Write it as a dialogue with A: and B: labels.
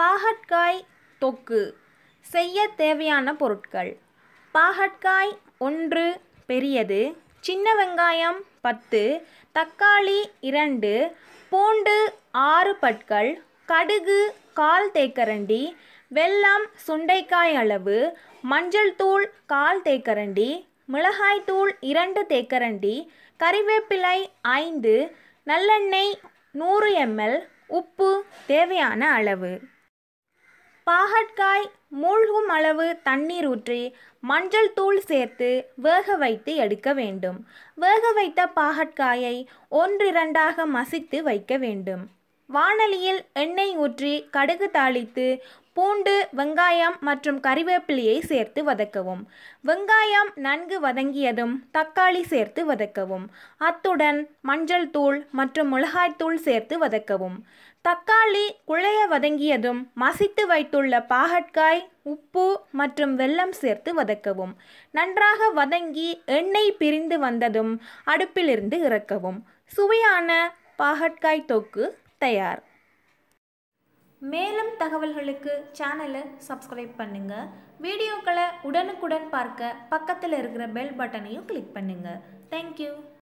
A: பாகற்காய் தொக்கு செய்ய தேவையான பொருட்கள் பாகற்காய் ஒன்று பெரியது சின்ன வெங்காயம் பத்து தக்காளி இரண்டு பூண்டு ஆறு பற்கள் கடுகு கால் தேக்கரண்டி வெல்லம் சுண்டைக்காய் அளவு மஞ்சள் தூள் கால் தேக்கரண்டி மிளகாய் தூள் இரண்டு தேக்கரண்டி கறிவேப்பிலை ஐந்து நல்லெண்ணெய் நூறு எம்எல் உப்பு தேவையான அளவு பாகற்காய் மூழ்கும் அளவு தண்ணீர் ஊற்றி மஞ்சள் தூள் சேர்த்து வேக வைத்து எடுக்க வேண்டும் வேக வைத்த பாகற்காயை ஒன்றிரண்டாக மசித்து வைக்க வேண்டும் வானலியில் எண்ணெய் ஊற்றி கடுகு தாளித்து பூண்டு வெங்காயம் மற்றும் கறிவேப்பிலையை சேர்த்து வதக்கவும் வெங்காயம் நன்கு வதங்கியதும் தக்காளி சேர்த்து வதக்கவும் அத்துடன் மஞ்சள் தூள் மற்றும் மிளகாய்த்தூள் சேர்த்து வதக்கவும் தக்காளி குழைய வதங்கியதும் மசித்து வைத்துள்ள பாகற்காய் உப்பு மற்றும் வெல்லம் சேர்த்து வதக்கவும் நன்றாக வதங்கி எண்ணெய் பிரிந்து வந்ததும் அடுப்பிலிருந்து இறக்கவும் சுவையான பாகற்காய் தொக்கு தயார் மேலும் தகவல்களுக்கு சேனலை சப்ஸ்கிரைப் பண்ணுங்கள் வீடியோக்களை உடனுக்குடன் பார்க்க பக்கத்தில் இருக்கிற பெல் பட்டனையும் கிளிக் பண்ணுங்கள் தேங்க்யூ